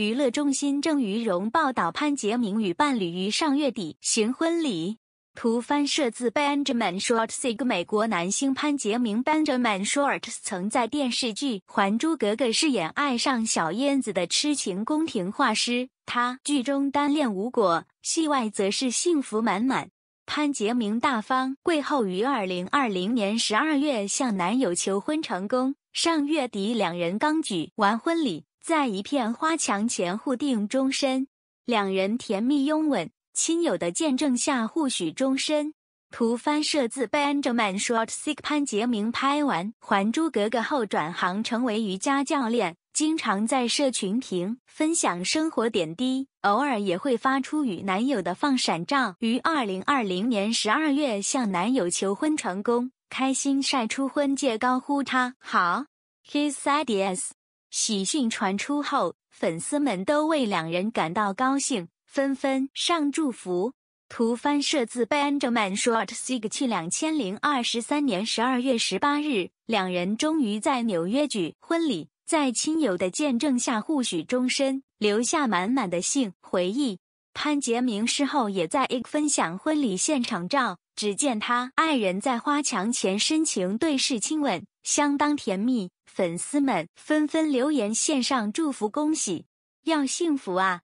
娱乐中心郑于荣报道：潘杰明与伴侣于上月底行婚礼。图翻摄自 Benjamin Short。s 美国男星潘杰明 Benjamin Short s 曾在电视剧《还珠格格》饰演爱上小燕子的痴情宫廷画师，他剧中单恋无果，戏外则是幸福满满。潘杰明大方，贵后于2020年12月向男友求婚成功，上月底两人刚举完婚礼。在一片花墙前互定终身，两人甜蜜拥吻，亲友的见证下互许终身。图翻摄自 Benjamin Shortsik c 潘杰明拍完《还珠格格》后转行成为瑜伽教练，经常在社群平分享生活点滴，偶尔也会发出与男友的放闪照。于二零二零年十二月向男友求婚成功，开心晒出婚戒，高呼他好。He said yes. 喜讯传出后，粉丝们都为两人感到高兴，纷纷上祝福。图翻摄自 Benjamin Short Sixty。两千零二十三年十二月十八日，两人终于在纽约举婚礼，在亲友的见证下互许终身，留下满满的幸回忆。潘杰明事后也在 X 分享婚礼现场照，只见他爱人在花墙前深情对视亲吻，相当甜蜜。粉丝们纷纷留言，献上祝福，恭喜，要幸福啊！